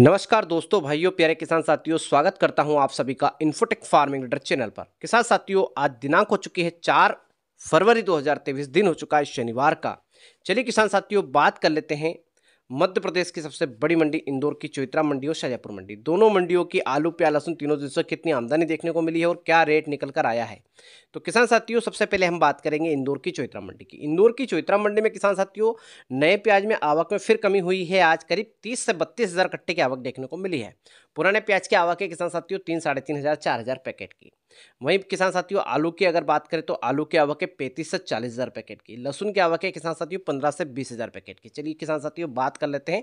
नमस्कार दोस्तों भाइयों प्यारे किसान साथियों स्वागत करता हूं आप सभी का इन्फोटेक फार्मिंग लीडर चैनल पर किसान साथियों आज दिनांक हो चुकी है चार फरवरी 2023 दिन हो चुका है शनिवार का चलिए किसान साथियों बात कर लेते हैं मध्य प्रदेश की सबसे बड़ी मंडी इंदौर की चोत्रा मंडी और शाजापुर मंडी दोनों मंडियों की आलू प्याज लहसुन तीनों दिन से कितनी आमदनी देखने को मिली है और क्या रेट निकल कर आया है तो किसान साथियों सबसे पहले हम बात करेंगे इंदौर की चोत्रा मंडी की इंदौर की चोत्रा मंडी में किसान साथियों नए प्याज में आवक में फिर कमी हुई है आज करीब तीस से बत्तीस हज़ार कट्टे की आवक देखने को मिली है पुराने प्याज की आवक है किसान साथियों तीन साढ़े तीन हज़ार चार हज़ार पैकेट की वहीं किसान साथियों आलू की अगर बात करें तो आलू की आवक है पैंतीस से चालीस हज़ार पैकेट की लहसुन की आवक है किसान साथियों पंद्रह से बीस हज़ार पैकेट की चलिए किसान साथियों बात कर लेते हैं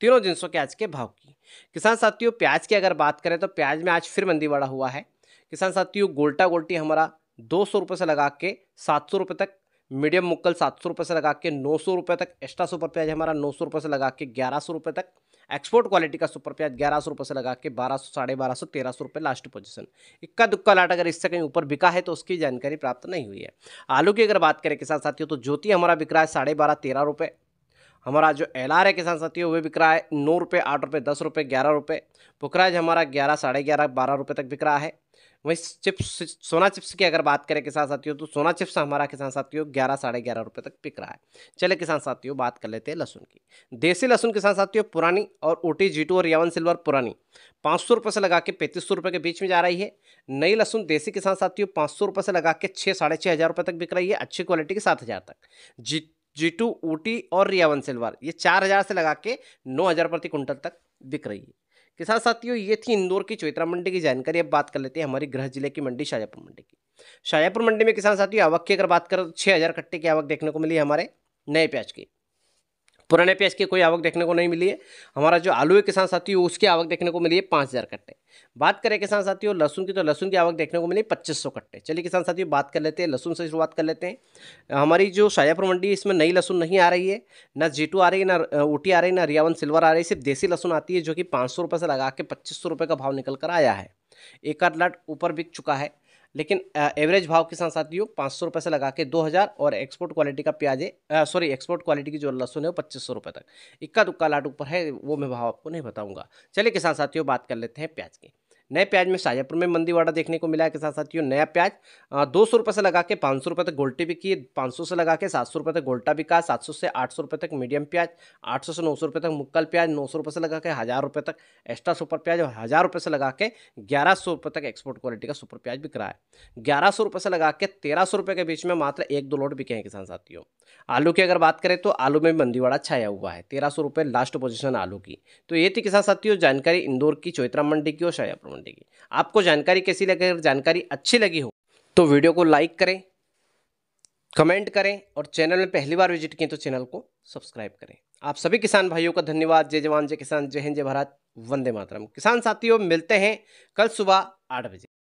तीनों जिनसों के आज के भाव की किसान साथियों प्याज की अगर बात करें तो प्याज में आज फिर मंदी बढ़ा हुआ है किसान साथियों गोल्टा गोल्टी हमारा दो सौ से लगा के सात सौ तक मीडियम मुक्कल सात सौ से लगा के नौ सौ तक एक्स्ट्रा सुपर प्याज हमारा नौ सौ से लगा के ग्यारह सौ तक एक्सपोर्ट क्वालिटी का सुपर प्याज ग्यारह सौ रुपये से लगा के बारह सौ साढ़े बारह सौ तेरह सौ रुपये लास्ट पोजीशन इक्का दुक्का लाट अगर इससे कहीं ऊपर बिका है तो उसकी जानकारी प्राप्त नहीं हुई है आलू की अगर बात करें किसान साथियों तो ज्योति हमारा बिक रहा है साढ़े बारह तेरह रुपये हमारा जो एल आर है किसान साथियों वह बिक रहा है नौ रुपये आठ रुपये दस रुपये ग्यारह रुपये पुखराज हमारा ग्यारह साढ़े ग्यारह बारह रुपये तक बिक रहा है वहीं चिप्स सोना चिप्स की अगर बात करें किसान साथियों तो सोना चिप्स हमारा किसान साथियों ग्यारह साढ़े ग्यारह रुपये तक बिक रहा है चले किसान साथियों बात कर लेते हैं लहसुन की देसी लहसुन किसान साथियों पुरानी और ओटी जी और यावन सिल्वर पुरानी पाँच सौ रुपये से लगा के पैंतीस सौ रुपये के बीच में जा रही है नई लहसुन देसी किसान साथियों पाँच सौ रुपये से लगा के छः साढ़े छः हज़ार रुपये तक बिक रही है अच्छी क्वालिटी के सात हज़ार तक जी जी टू ऊटी और रियावन सिल्वर ये चार हज़ार से लगा के नौ हज़ार प्रति कुंटल तक बिक रही है के साथ साथियों ये थी इंदौर की चौitra मंडी की जानकारी अब बात कर लेते हैं हमारी गृह जिले की मंडी शाजापुर मंडी की शाजापुर मंडी में किसान साथियों आवक की अगर बात करें तो छः हज़ार कट्टे की आवक देखने को मिली है हमारे नए प्याज की पुराने प्याज की कोई आवक देखने को नहीं मिली है हमारा जो आलू है किसान साथियों उसकी आवक देखने को मिली है पाँच हज़ार कट्टे बात करें किसान साथियों लहसुन की तो लहसुन की आवक देखने को मिली पच्चीस सौ कट्टे चलिए किसान साथियों बात कर लेते हैं लहसुन से शुरुआत कर लेते हैं हमारी जो शाजापुर मंडी इसमें नई लहसुन नहीं आ रही है ना जीटू आ रही है ना ऊटी आ रही है ना रियावन सिल्वर आ रही है सिर्फ देसी लहसुन आती है जो कि पाँच सौ से लगा के पच्चीस सौ रुपये का भाव निकल कर आया है एक आध लाट ऊपर बिक चुका है लेकिन एवरेज भाव किसान साथियों पाँच सौ रुपये से लगा के दो हज़ार और एक्सपोर्ट क्वालिटी का प्याज सॉरी एक्सपोर्ट क्वालिटी की जो लहसुन है वो पच्चीस सौ रुपये तक इक्का दुक्का लाट ऊपर है वो मैं भाव आपको नहीं बताऊंगा चलिए किसान साथियों बात कर लेते हैं प्याज की नए प्याज में शाहजहाँपुर में मंदीवाड़ा देखने को मिला के साथ साथियों नया प्याज दो सौ रुपये से लगा के पाँच सौ रुपये तक गोल्टी बिकी पाँच सौ से लगा के सात सौ रुपये तक गोल्टा बिका सात सौ से आठ सौ रुपये तक मीडियम प्याज आठ सौ से नौ सौ रुपये तक मुक्कल प्याज नौ सौ रुपये से लगा के हज़ार रुपये तक एक्स्ट्रा सुपर प्याज और हज़ार रुपये से लगा के ग्यारह सौ रुपये तक एक्सपोर्ट क्वालिटी का सुपर प्याज बिक रहा है ग्यारह सौ रुपये से लगा के तेरह सौ रुपये के बीच में मात्र एक दो लोट बिके हैं किसान साथियों आलू की अगर बात करें तो आलू में मंदीवाड़ा छाया हुआ है तेरह सौ रुपये लास्ट पोजीशन आलू की तो ये थी किसान साथियों जानकारी इंदौर की चौत्रा मंडी की और शाहजापुर मंडी की आपको जानकारी कैसी लगे अगर जानकारी अच्छी लगी हो तो वीडियो को लाइक करें कमेंट करें और चैनल में पहली बार विजिट किए तो चैनल को सब्सक्राइब करें आप सभी किसान भाइयों का धन्यवाद जय जवान जय किसान जय हिंद जय भारत वंदे मातरम किसान साथियों मिलते हैं कल सुबह आठ बजे